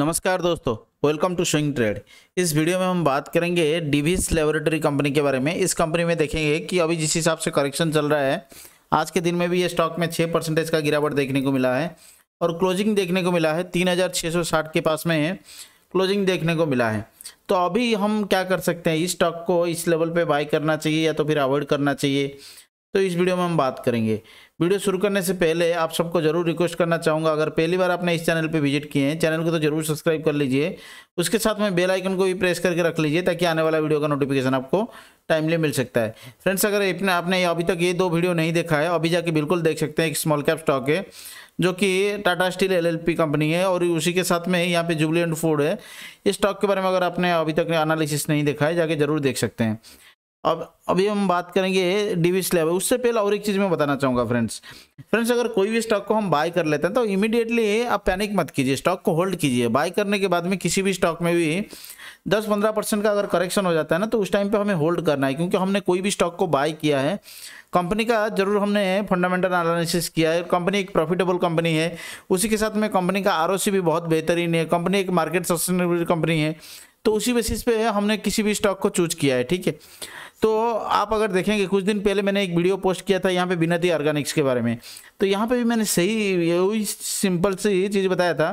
नमस्कार दोस्तों welcome to swing trade इस वीडियो में हम बात करेंगे डिविस लेबोरेटरी कंपनी के बारे में इस कंपनी में देखेंगे कि अभी जिस हिसाब से करेक्शन चल रहा है आज के दिन में भी ये स्टॉक में छः परसेंटेज का गिरावट देखने को मिला है और क्लोजिंग देखने को मिला है तीन के पास में है क्लोजिंग देखने को मिला है तो अभी हम क्या कर सकते हैं इस स्टॉक को इस लेवल पर बाई करना चाहिए या तो फिर अवॉइड करना चाहिए तो इस वीडियो में हम बात करेंगे वीडियो शुरू करने से पहले आप सबको जरूर रिक्वेस्ट करना चाहूँगा अगर पहली बार आपने इस चैनल पर विजिट किए हैं चैनल को तो जरूर सब्सक्राइब कर लीजिए उसके साथ में बेल आइकन को भी प्रेस करके रख लीजिए ताकि आने वाला वीडियो का नोटिफिकेशन आपको टाइमली मिल सकता है फ्रेंड्स अगर इतने आपने अभी तक ये दो वीडियो नहीं देखा है अभी जाके बिल्कुल देख सकते हैं एक स्मॉल कैप स्टॉक है जो कि टाटा स्टील एलएलपी कंपनी है और उसी के साथ में यहाँ पे जुबली एंड फूड है इस स्टॉक के बारे में अगर आपने अभी तक एनालिसिस नहीं देखा है जाके जरूर देख सकते हैं अब अभी हम बात करेंगे डीवी लेवल उससे पहले और एक चीज़ मैं बताना चाहूँगा फ्रेंड्स फ्रेंड्स अगर कोई भी स्टॉक को हम बाय कर लेते हैं तो इमीडिएटली आप पैनिक मत कीजिए स्टॉक को होल्ड कीजिए बाय करने के बाद में किसी भी स्टॉक में भी दस पंद्रह परसेंट का अगर करेक्शन हो जाता है ना तो उस टाइम पे हमें होल्ड करना है क्योंकि हमने कोई भी स्टॉक को बाय किया है कंपनी का जरूर हमने फंडामेंटल एनालिसिस किया है कंपनी एक प्रॉफिटेबल कंपनी है उसी के साथ में कंपनी का आर भी बहुत बेहतरीन है कंपनी एक मार्केट सस्टेनेबल कंपनी है तो उसी बेसिस पे हमने किसी भी स्टॉक को चूज किया है ठीक है तो आप अगर देखेंगे कुछ दिन पहले मैंने एक वीडियो पोस्ट किया था यहाँ पे बिनती ऑर्गेनिक्स के बारे में तो यहाँ पे भी मैंने सही वही सिंपल से ये चीज़ बताया था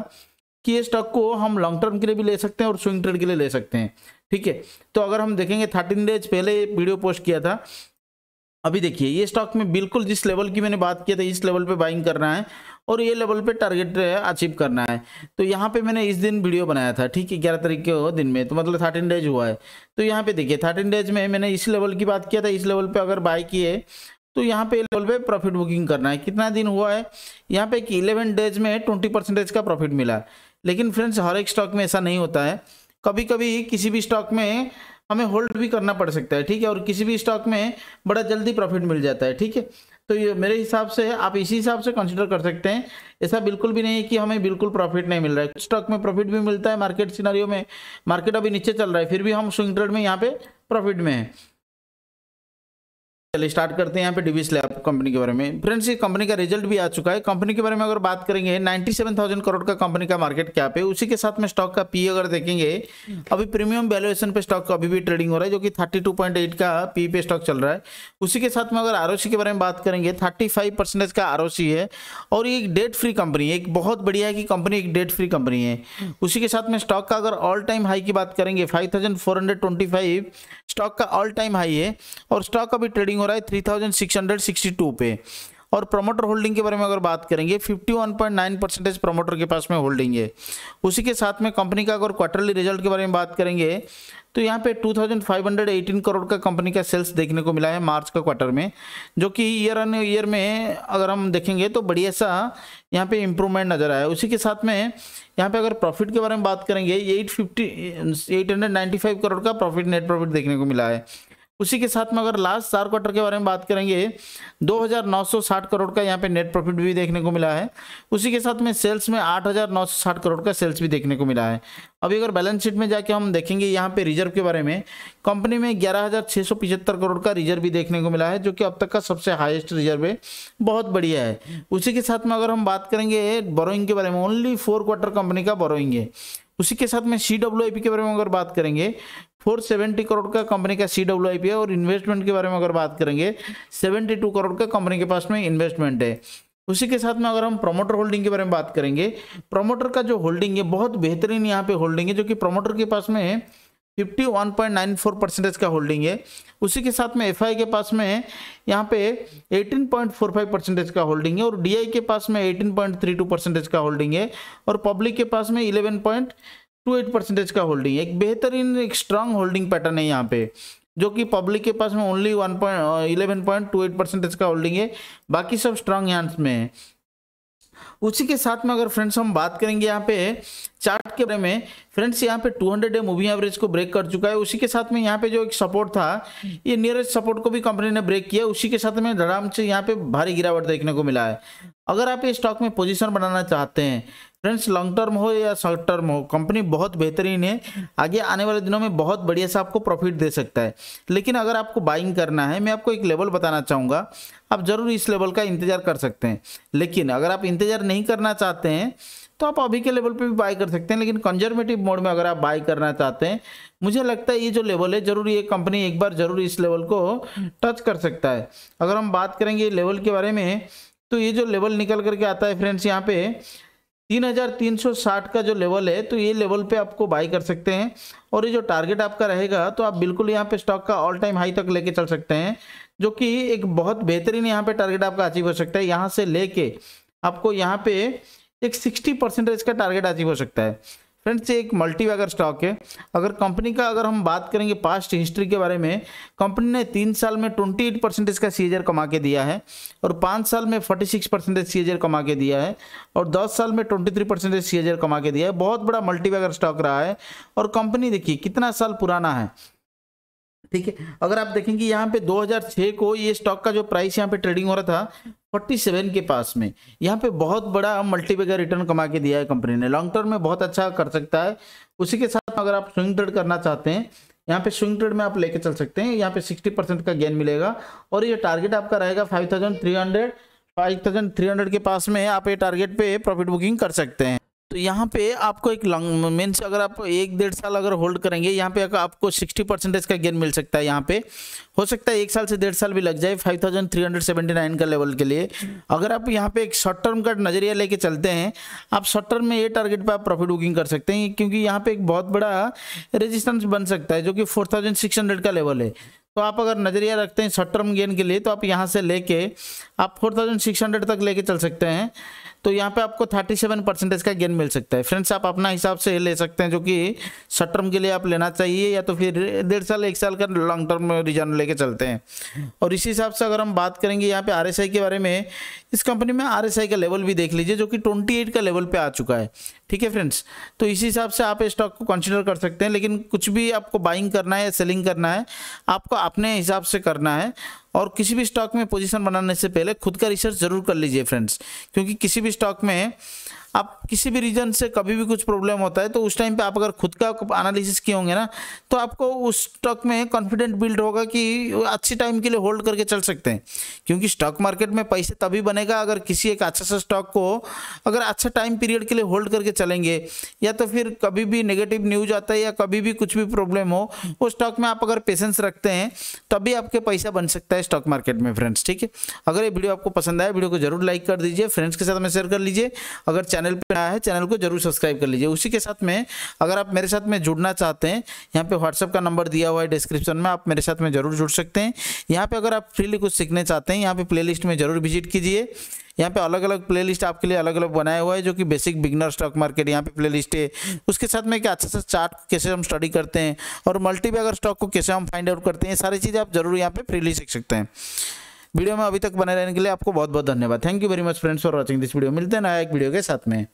कि ये स्टॉक को हम लॉन्ग टर्म के लिए भी ले सकते हैं और स्विंग ट्रेड के लिए ले सकते हैं ठीक है तो अगर हम देखेंगे थर्टीन डेज पहले वीडियो पोस्ट किया था अभी देखिए ये स्टॉक में बिल्कुल जिस लेवल की मैंने बात किया था इस लेवल पे बाइंग करना है और ये लेवल पे टारगेट अचीव uh, करना है तो यहाँ पे मैंने इस दिन वीडियो बनाया था ठीक है ग्यारह तारीख के दिन में तो मतलब थर्टीन डेज हुआ है तो यहाँ पे देखिए थर्टीन डेज में मैंने इस लेवल की बात किया था इस लेवल पे अगर बाय किए तो यहाँ पे लेवल पे प्रॉफिट बुकिंग करना है कितना दिन हुआ है यहाँ पे कि इलेवन डेज में ट्वेंटी परसेंटेज का प्रॉफिट मिला लेकिन फ्रेंड्स हर एक स्टॉक में ऐसा नहीं होता है कभी कभी किसी भी स्टॉक में हमें होल्ड भी करना पड़ सकता है ठीक है और किसी भी स्टॉक में बड़ा जल्दी प्रॉफिट मिल जाता है ठीक है तो ये मेरे हिसाब से आप इसी हिसाब से कंसिडर कर सकते हैं ऐसा बिल्कुल भी नहीं है कि हमें बिल्कुल प्रॉफिट नहीं मिल रहा है स्टॉक में प्रॉफिट भी मिलता है मार्केट सिनारियों में मार्केट अभी नीचे चल रहा है फिर भी हम स्विंग ट्रेड में यहाँ पे प्रॉफिट में है चलिए स्टार्ट करते हैं यहाँ पे डिविस लैब कंपनी के बारे में फ्रेंड्स ये कंपनी का रिजल्ट भी आ चुका है कंपनी के बारे में अगर बात करेंगे 97,000 करोड़ का कंपनी का मार्केट क्या पे उसी के साथ में स्टॉक का पी अगर देखेंगे अभी प्रीमियम वैल्यूएशन पे स्टॉक अभी भी ट्रेडिंग हो रहा है जो कि थर्टी का पी पे स्टॉक चल रहा है उसी के साथ में अगर आर के बारे में बात करेंगे थर्टी का आर है और ये एक डेट फ्री कंपनी है एक बहुत बढ़िया है कि कंपनी एक डेट फ्री कंपनी है उसी के साथ में स्टॉक का अगर ऑल टाइम हाई की बात करेंगे फाइव स्टॉक का ऑल टाइम हाई है और स्टॉक का भी ट्रेडिंग हो रहा है टू पे और प्रमोटर होल्डिंग के बारे में अगर बात करेंगे 51.9 परसेंटेज प्रमोटर के पास में होल्डिंग है उसी के साथ में कंपनी का अगर क्वार्टरली रिजल्ट के बारे में बात करेंगे तो यहाँ पे 2518 करोड़ का कंपनी का सेल्स देखने को मिला है मार्च का क्वार्टर में जो कि ईयर ऑन ईयर में अगर हम देखेंगे तो बढ़िया सा यहाँ पे इम्प्रूवमेंट नज़र आया उसी के साथ में यहाँ पे अगर प्रॉफिट के बारे में बात करेंगे eight fifty eight hundred five crore का प्रॉफिट नेट प्रॉफिट देखने को मिला है उसी के साथ में अगर लास्ट चार क्वार्टर के बारे में बात करेंगे 2,960 करोड़ का यहाँ पे नेट प्रॉफिट भी देखने को मिला है उसी के साथ में सेल्स में 8,960 करोड़ का सेल्स भी देखने को मिला है अभी अगर बैलेंस शीट में जाके हम देखेंगे यहाँ पे रिजर्व के बारे में कंपनी में ग्यारह करोड़ का रिजर्व भी देखने को मिला है जो कि अब तक का सबसे हाइस्ट रिजर्व है बहुत बढ़िया है उसी के साथ में अगर हम बात करेंगे बोरोइंग के बारे में ओनली फोर क्वार्टर कंपनी का बोरोइंग है उसी के साथ में सी डब्ल्यू आई पी के बारे में अगर बात करेंगे 470 करोड़ का कंपनी का सी आई पी है और इन्वेस्टमेंट के बारे में अगर बात करेंगे 72 करोड़ का कंपनी के पास में इन्वेस्टमेंट है उसी के साथ में अगर हम प्रोमोटर होल्डिंग के बारे में बात करेंगे प्रमोटर का जो होल्डिंग है बहुत बेहतरीन यहाँ पे होल्डिंग है जो कि प्रोमोटर के पास में 51.94 परसेंटेज का होल्डिंग है उसी के साथ में एफआई के पास में यहाँ पे 18.45 परसेंटेज का होल्डिंग है और डीआई के पास में 18.32 परसेंटेज का होल्डिंग है और पब्लिक के पास में 11.28 परसेंटेज का होल्डिंग है एक बेहतरीन एक स्ट्रांग होल्डिंग पैटर्न है यहाँ पे जो कि पब्लिक के पास में only one point eleven point two eight percentage का होल्डिंग है बाकी सब स्ट्रांग हैंड्स में है उसी के साथ में अगर फ्रेंड्स हम बात करेंगे यहाँ पे चार्ट के बारे में फ्रेंड्स यहाँ पे 200 डे मूविंग एवरेज को ब्रेक कर चुका है उसी के साथ में यहाँ पे जो एक सपोर्ट था ये नियरेस्ट सपोर्ट को भी कंपनी ने ब्रेक किया उसी के साथ में धड़ाम से यहाँ पे भारी गिरावट देखने को मिला है अगर आप ये स्टॉक में पोजीशन बनाना चाहते हैं फ्रेंड्स लॉन्ग टर्म हो या शॉर्ट टर्म हो कंपनी बहुत बेहतरीन है आगे आने वाले दिनों में बहुत बढ़िया सा आपको प्रॉफिट दे सकता है लेकिन अगर आपको बाइंग करना है मैं आपको एक लेवल बताना चाहूँगा आप ज़रूर इस लेवल का इंतजार कर सकते हैं लेकिन अगर आप इंतजार नहीं करना चाहते हैं तो आप अभी के लेवल पर भी बाई कर सकते हैं लेकिन कंजर्वेटिव मोड में अगर आप बाय करना चाहते हैं मुझे लगता है ये जो लेवल है जरूर ये कंपनी एक बार जरूर इस लेवल को टच कर सकता है अगर हम बात करेंगे लेवल के बारे में तो ये जो लेवल निकल करके आता है फ्रेंड्स यहाँ पे 3,360 का जो लेवल है तो ये लेवल पे आपको बाई कर सकते हैं और ये जो टारगेट आपका रहेगा तो आप बिल्कुल यहाँ पे स्टॉक का ऑल टाइम हाई तक लेके चल सकते हैं जो कि एक बहुत बेहतरीन यहाँ पे टारगेट आपका अचीव हो सकता है यहाँ से लेके आपको यहाँ पे एक 60 परसेंटेज का टारगेट अचीव हो सकता है फ्रेंड्स एक मल्टी वैगर स्टॉक है अगर कंपनी का अगर हम बात करेंगे पास्ट हिस्ट्री के बारे में कंपनी ने तीन साल में ट्वेंटी एट परसेंटेज का सीजर कमा के दिया है और पाँच साल में फोर्टी सिक्स परसेंटेज एजर कमा के दिया है और दस साल में ट्वेंटी थ्री परसेंटेज एजर कमा के दिया है बहुत बड़ा मल्टी वैगर स्टॉक रहा है और कंपनी देखिए कितना साल पुराना है ठीक है अगर आप देखेंगे यहाँ पे 2006 को ये स्टॉक का जो प्राइस यहाँ पे ट्रेडिंग हो रहा था फोर्टी सेवन के पास में यहाँ पे बहुत बड़ा मल्टीपे रिटर्न कमा के दिया है कंपनी ने लॉन्ग टर्म में बहुत अच्छा कर सकता है उसी के साथ अगर आप स्विंग ट्रेड करना चाहते हैं यहाँ पे स्विंग ट्रेड में आप लेके चल सकते हैं यहाँ पे सिक्सटी परसेंट का गेन मिलेगा और ये टारगेट आपका रहेगा five thousand three hundred five thousand three hundred के पास में आप ये टारगेट पे प्रॉफिट बुकिंग कर सकते हैं तो यहाँ पे आपको एक लॉन्ग मीन्स अगर आप एक डेढ़ साल अगर होल्ड करेंगे यहाँ पे आपको सिक्सटी परसेंटेज का गेन मिल सकता है यहाँ पे हो सकता है एक साल से डेढ़ साल भी लग जाए five thousand three hundred seventy nine का लेवल के लिए अगर आप यहाँ पे एक शॉर्ट टर्म का नजरिया लेके चलते हैं आप शॉर्ट टर्म में ये टारगेट पर आप प्रॉफिट बुकिंग कर सकते हैं क्योंकि यहाँ पे एक बहुत बड़ा रेजिस्टेंस बन सकता है जो कि फोर थाउजेंड सिक्स हंड्रेड का लेवल है तो आप अगर नज़रिया रखते हैं शॉर्ट टर्म गेन के लिए तो आप यहाँ से लेके आप हंड्रेड तक लेके चल सकते हैं तो यहाँ पे आपको 37 परसेंटेज का गेन मिल सकता है फ्रेंड्स आप अपना हिसाब से ले सकते हैं जो कि शॉर्ट टर्म के लिए आप लेना चाहिए या तो फिर डेढ़ साल एक साल का लॉन्ग टर्म रिजर्न लेके चलते हैं और इसी हिसाब से अगर हम बात करेंगे यहाँ पे आर के बारे में इस कंपनी में आर का लेवल भी देख लीजिए जो कि ट्वेंटी का लेवल पर आ चुका है ठीक है फ्रेंड्स तो इसी हिसाब से आप स्टॉक को कंसिडर कर सकते हैं लेकिन कुछ भी आपको बाइंग करना है या सेलिंग करना है आपको अपने हिसाब से करना है और किसी भी स्टॉक में पोजीशन बनाने से पहले खुद का रिसर्च जरूर कर लीजिए फ्रेंड्स क्योंकि किसी भी स्टॉक में आप किसी भी रीजन से कभी भी कुछ प्रॉब्लम होता है तो उस टाइम पे आप अगर खुद का एनालिसिस किए होंगे ना तो आपको उस स्टॉक में कॉन्फिडेंट बिल्ड होगा कि अच्छी टाइम के लिए होल्ड करके चल सकते हैं क्योंकि स्टॉक मार्केट में पैसे तभी बनेगा अगर किसी एक अच्छा सा स्टॉक को अगर अच्छा टाइम पीरियड के लिए होल्ड करके चलेंगे या तो फिर कभी भी नेगेटिव न्यूज आता है या कभी भी कुछ भी प्रॉब्लम हो उस स्टॉक में आप अगर पेशेंस रखते हैं तभी आपके पैसा बन सकता है स्टॉक मार्केट में फ्रेंड्स ठीक है अगर ये वीडियो आपको पसंद आया वीडियो को जरूर लाइक कर दीजिए फ्रेंड्स के साथ में शेयर कर लीजिए अगर चैनल चैनल पर आया है चैनल को जरूर सब्सक्राइब कर लीजिए उसी के साथ में अगर आप मेरे साथ में जुड़ना चाहते हैं यहाँ पे व्हाट्सअप का नंबर दिया हुआ है डिस्क्रिप्शन में आप मेरे साथ में जरूर जुड़ सकते हैं यहाँ पे अगर आप फ्रीली कुछ सीखने चाहते हैं यहाँ पे प्लेलिस्ट में जरूर विजिट कीजिए यहाँ पे अलग अलग प्लेलिस्ट आपके लिए अलग अलग बनाया हुआ है जो कि बेसिक बिगनर स्टॉक मार्केट यहाँ पे प्लेलिस्ट है उसके साथ में एक अच्छा सा चार्ट कैसे हम स्टडी करते हैं और मल्टीबैगर स्टॉक को कैसे हम फाइंड आउट करते हैं सारी चीज़ें आप जरूर यहाँ पे फ्रीली सीख सकते हैं वीडियो में अभी तक बने रहने के लिए आपको बहुत बहुत धन्यवाद thank you very much friends for watching this video मिलते हैं नया एक वीडियो के साथ में